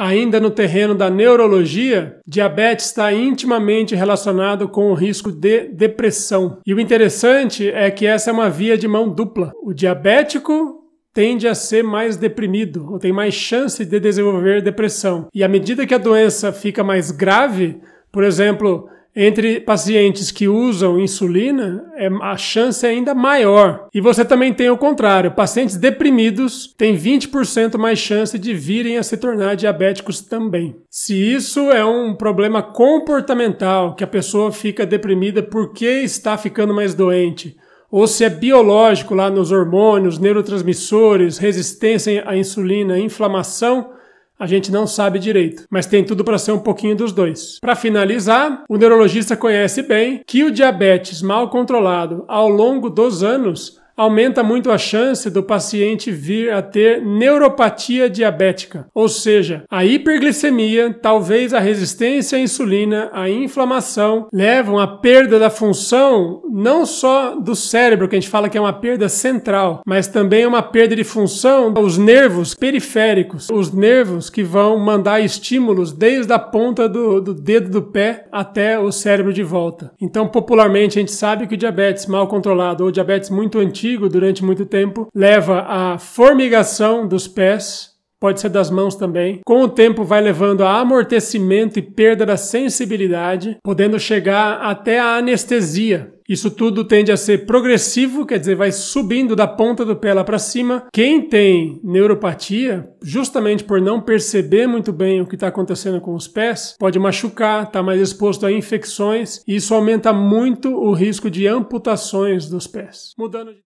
Ainda no terreno da neurologia, diabetes está intimamente relacionado com o risco de depressão. E o interessante é que essa é uma via de mão dupla. O diabético tende a ser mais deprimido ou tem mais chance de desenvolver depressão. E à medida que a doença fica mais grave, por exemplo, entre pacientes que usam insulina, é, a chance é ainda maior. E você também tem o contrário: pacientes deprimidos têm 20% mais chance de virem a se tornar diabéticos também. Se isso é um problema comportamental, que a pessoa fica deprimida porque está ficando mais doente, ou se é biológico lá nos hormônios, neurotransmissores, resistência à insulina, inflamação a gente não sabe direito, mas tem tudo para ser um pouquinho dos dois. Para finalizar, o neurologista conhece bem que o diabetes mal controlado ao longo dos anos aumenta muito a chance do paciente vir a ter neuropatia diabética, ou seja, a hiperglicemia, talvez a resistência à insulina, a inflamação, levam à perda da função não só do cérebro, que a gente fala que é uma perda central, mas também uma perda de função dos nervos periféricos, os nervos que vão mandar estímulos desde a ponta do, do dedo do pé até o cérebro de volta. Então, popularmente, a gente sabe que o diabetes mal controlado ou diabetes muito antigo durante muito tempo leva à formigação dos pés pode ser das mãos também. Com o tempo, vai levando a amortecimento e perda da sensibilidade, podendo chegar até a anestesia. Isso tudo tende a ser progressivo, quer dizer, vai subindo da ponta do pé lá para cima. Quem tem neuropatia, justamente por não perceber muito bem o que está acontecendo com os pés, pode machucar, está mais exposto a infecções, e isso aumenta muito o risco de amputações dos pés. Mudando de